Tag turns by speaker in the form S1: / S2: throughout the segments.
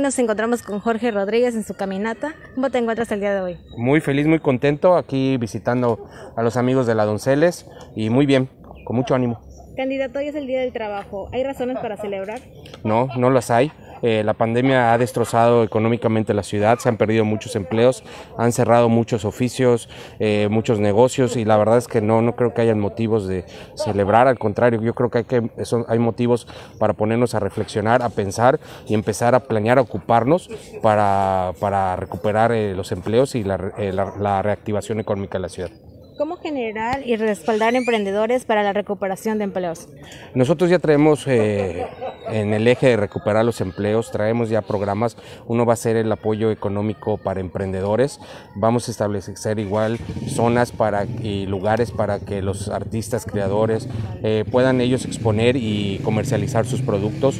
S1: Nos encontramos con Jorge Rodríguez en su caminata. ¿Cómo te encuentras el día de hoy?
S2: Muy feliz, muy contento aquí visitando a los amigos de la Donceles y muy bien, con mucho ánimo.
S1: Candidato, hoy es el Día del Trabajo. ¿Hay razones para celebrar?
S2: No, no las hay. Eh, la pandemia ha destrozado económicamente la ciudad, se han perdido muchos empleos, han cerrado muchos oficios, eh, muchos negocios y la verdad es que no, no creo que hayan motivos de celebrar, al contrario, yo creo que hay, que, hay motivos para ponernos a reflexionar, a pensar y empezar a planear, a ocuparnos para, recuperar eh, los empleos y la, reactivación económica de la ciudad.
S1: ¿Cómo generar y respaldar emprendedores para la recuperación de empleos?
S2: Nosotros ya traemos en el eje de recuperar los empleos, traemos ya programas, uno va a ser el apoyo económico para emprendedores, vamos a establecer igual zonas para, y lugares para que los artistas, creadores eh, puedan ellos exponer y comercializar sus productos.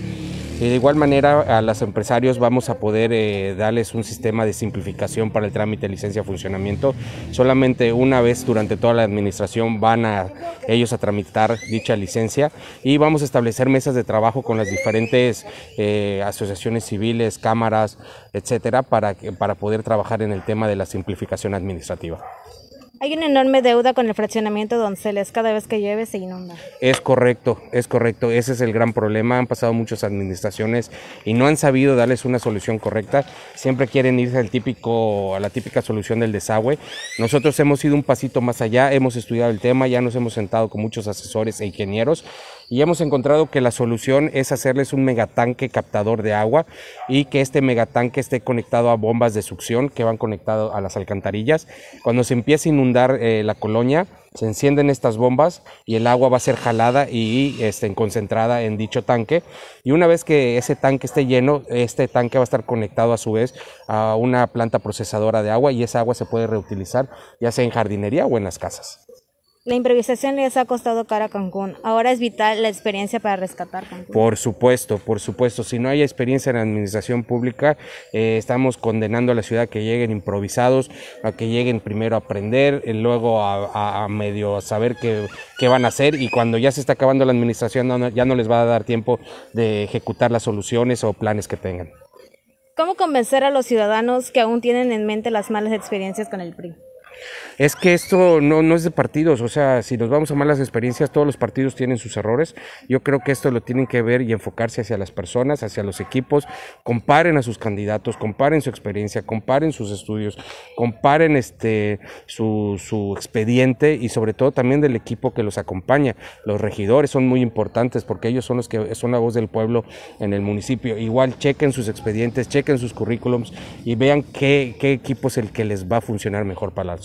S2: Eh, de igual manera, a los empresarios vamos a poder eh, darles un sistema de simplificación para el trámite de licencia de funcionamiento. Solamente una vez durante toda la administración van a ellos a tramitar dicha licencia y vamos a establecer mesas de trabajo con las diferentes eh, asociaciones civiles, cámaras, etcétera, para poder trabajar en el tema de la simplificación administrativa.
S1: Hay una enorme deuda con el fraccionamiento de Donceles. Cada vez que llueve se inunda.
S2: Es correcto, es correcto. Ese es el gran problema. Han pasado muchas administraciones y no han sabido darles una solución correcta. Siempre quieren irse al típico, a la típica solución del desagüe. Nosotros hemos ido un pasito más allá, hemos estudiado el tema, ya nos hemos sentado con muchos asesores e ingenieros y hemos encontrado que la solución es hacerles un megatanque captador de agua y que este megatanque esté conectado a bombas de succión que van conectado a las alcantarillas. Cuando se empiece a inundar eh, la colonia, se encienden estas bombas y el agua va a ser jalada y este, concentrada en dicho tanque. Y una vez que ese tanque esté lleno, este tanque va a estar conectado a su vez a una planta procesadora de agua y esa agua se puede reutilizar ya sea en jardinería o en las casas.
S1: La improvisación les ha costado cara a Cancún. Ahora es vital la experiencia para rescatar Cancún. Por
S2: supuesto, por supuesto. Si no hay experiencia en la administración pública, eh, estamos condenando a la ciudad a que lleguen improvisados, a que lleguen primero a aprender, y eh, luego a, a, a medio saber qué, van a hacer. Y cuando ya se está acabando la administración, ya no les va a dar tiempo de ejecutar las soluciones o planes que tengan.
S1: ¿Cómo convencer a los ciudadanos que aún tienen en mente las malas experiencias con el PRI?
S2: es que esto no, es de partidos, o sea, si nos vamos a malas experiencias, todos los partidos tienen sus errores. Yo creo que esto lo tienen que ver y enfocarse hacia las personas, hacia los equipos, comparen a sus candidatos, comparen su experiencia, comparen sus estudios, comparen este su, expediente y sobre todo también del equipo que los acompaña. Los regidores son muy importantes porque ellos son los que son la voz del pueblo en el municipio. Igual chequen sus expedientes, chequen sus currículums y vean qué, qué equipo es el que les va a funcionar mejor para la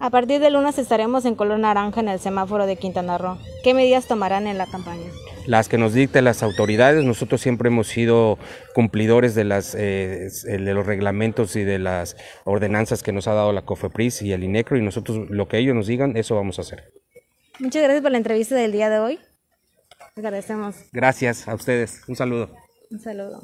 S1: a partir de lunes estaremos en color naranja en el semáforo de Quintana Roo. ¿Qué medidas tomarán en la campaña?
S2: Las que nos dicten las autoridades. Nosotros siempre hemos sido cumplidores de, las, eh, eh, de los reglamentos y de las ordenanzas que nos ha dado la COFEPRIS y el INECRO y nosotros lo que ellos nos digan, eso vamos a hacer.
S1: Muchas gracias por la entrevista del día de hoy. Agradecemos.
S2: Gracias a ustedes. Un saludo.
S1: Un saludo.